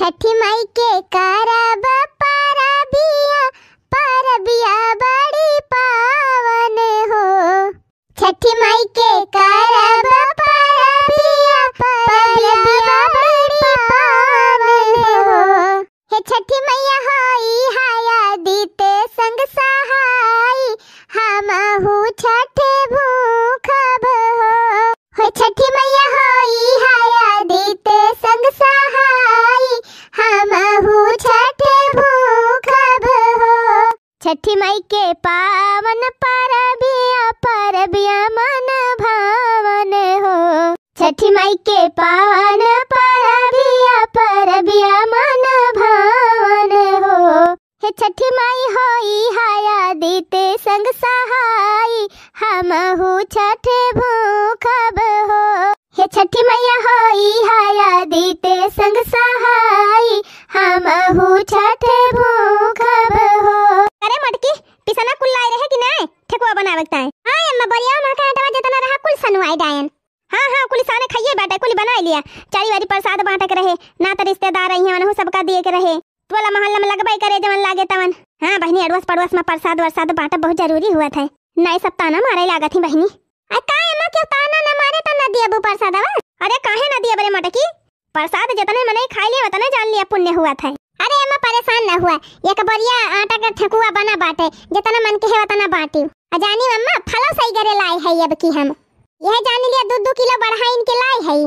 छठी माई के कारा बिया पार बिया बड़ी पावन हो छठी माई के करब छठी माई के पावन परबिया परबिया मन भावन हो हे छठी माई होई हाया दीते संग सहाई हम हो छठ भूखब हो हे छठी मैया होई हाया दीते संग सहाई हम हो छठ भूखब हो अरे मटकी जे जवन लागे तवन हाँ बहनी अड़ोस पड़ोस में प्रसाद वरसाद बांटा बहुत जरूरी हुआ था नहीं सप्ताह ना मारे लागत थी बहनी अरे का एमा के ताना न मारे त न दिएबू प्रसाद अरे काहे न दिएब रे मटकी प्रसाद जतने मने खाई लिया उतने जान लिया पुण्य हुआ था अरे एमा परेशान न हुआ एक बोरिया आटा का ठकुआ बना बाटे जतना मन के है उतना बाटी अजानी मम्मा फलो सही करे लाए है अब की हम यह जान लिया दो दो किलो बढ़ाई इनके लाए है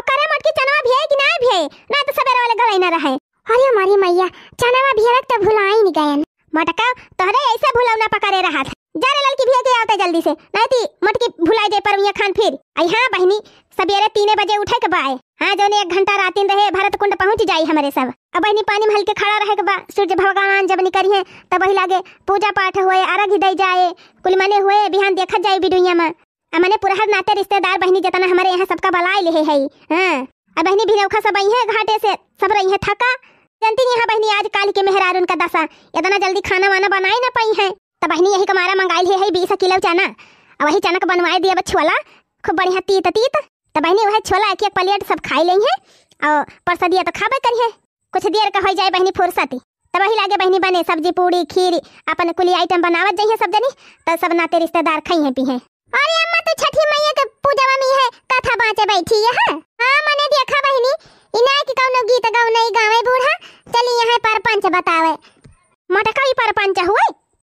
और करे मटकी चना भी है कि ना भी है ना तो सबेरे वाले गड़ाई ना रहे अरे मारी मैया चनावा भियरक त भुलाई नि गयन मटका तहरे ऐसे भुलौना पकड़े रहा था जा रे लड़की भिया के आवते तो जल्दी से नहीं ती मटकी भुलाई दे परमिया खान फिर आई हां बहनी सवेरे 3 बजे उठे के बाए हां जोने 1 घंटा रातिन रहे भारत कुंड पहुंच जाई हमारे सब अब बहनी पानी में हल्के खड़ा रहे के बा सूर्य भगवान जब निकरी है तब ही लागे पूजा पाठ हुए अरघ दई जाए कुल मने हुए बिहान देखत जाई दुनिया में मैंने पूरा हर नाते रिश्तेदार बहनी जतना हमारे यहाँ सबका बलाई ले है हाँ। अब बहनी भी नौखा सब आई है घाटे से सब रही है थका जानती नहीं बहनी आज काल के मेहरार उनका दशा इतना जल्दी खाना वाना बनाए ना पाई है तो बहनी यही कमारा मंगाई है बीस किलो चना और वही चना का बनवाए दिया छोला खूब बढ़िया तीत तीत तो बहनी वह छोला एक एक प्लेट सब खाई लेंगे और परसा दिया तो खाबे करिए कुछ देर का हो जाए बहनी फुर्सत तब तो वही लागे बहनी बने सब्जी पूड़ी खीर अपन कुली आइटम बनावत जाइए सब जनी तो सब नाते रिश्तेदार खाई है पी हैं अरे अम्मा तो छठी मैया के पूजवा में है कथा बांचे बैठी है हां हाँ, मैंने देखा बहनी इनाय की कौनो तो गीत गाऊ नहीं गावे बूढ़ा चली यहाँ परपंच बतावे मटका ही परपंच हुए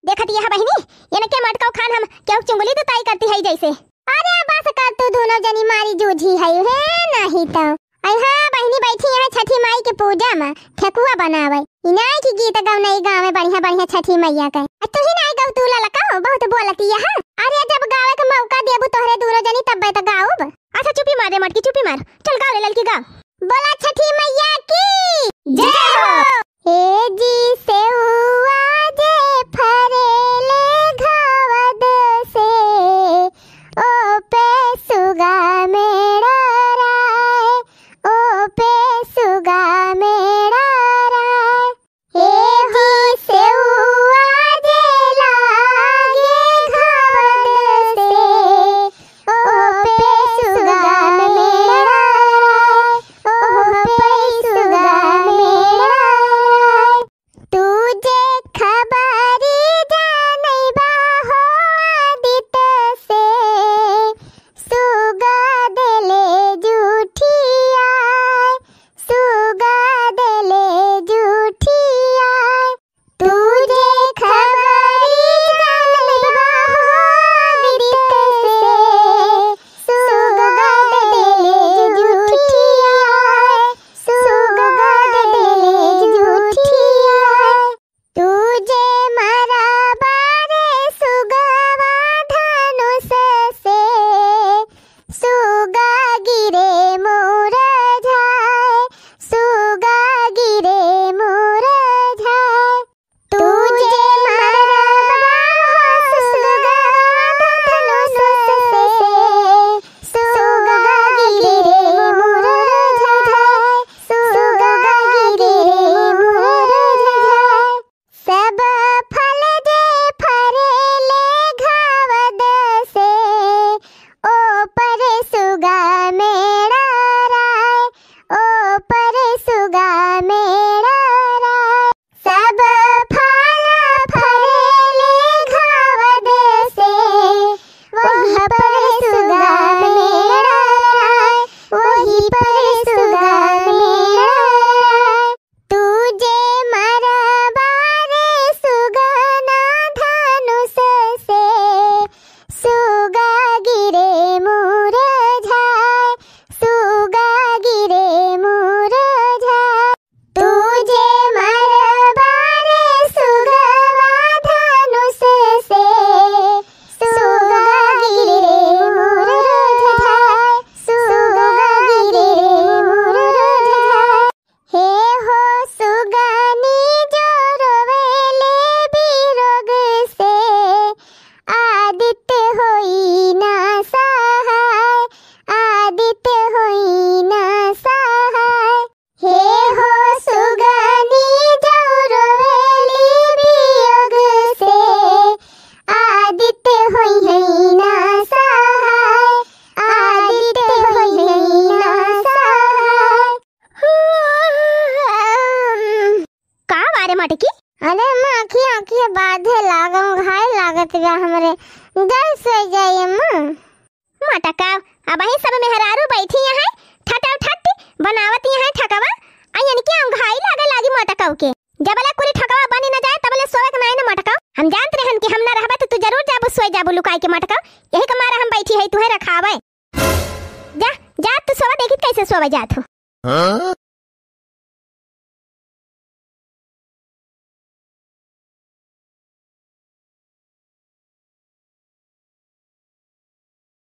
देखत यह बहनी यानी के मटका खान हम क्यों चुंगली दुताई तो करती है जैसे अरे बस कर तू दोनों जनी मारी जूझी है हे नहीं तो हाँ बहनी बैठी है छठी माई के पूजा में ठेकुआ बनावे इनाय की गीत गाऊ नहीं गावे बढ़िया बढ़िया छठी मैया के तू ही नहीं गाऊ तू ललका बहुत बोलती है अरे जब गावे का मौका देबू तोहरे दोनों जनी तब तो गाऊब अच्छा चुप्पी मार दे मटकी चुप्पी मार चल गा ले ललकी गा बोला छठी मैया माटी की अरे अम्मा आखी आखी बाधे लागम घाय लागत गया हमरे जाय सो जाय अम्मा का अब ही सब मेहरारू बैठी यहां ठटाव ठट बनावत यहाँ ठकवा आई यानी कि हम घाई लागे लागी ओके जब जबला कुरी ठकवा बनी ना जाए तब तबले सोए के नाय ना का हम जानते हैं कि हम ना रहबा तो तू जरूर जाबू सोए जाबू लुकाई के का यही के मारा हम बैठी है तू तुहे रखावे जा जा तू सोवा देखित कैसे सोवा जात हो हां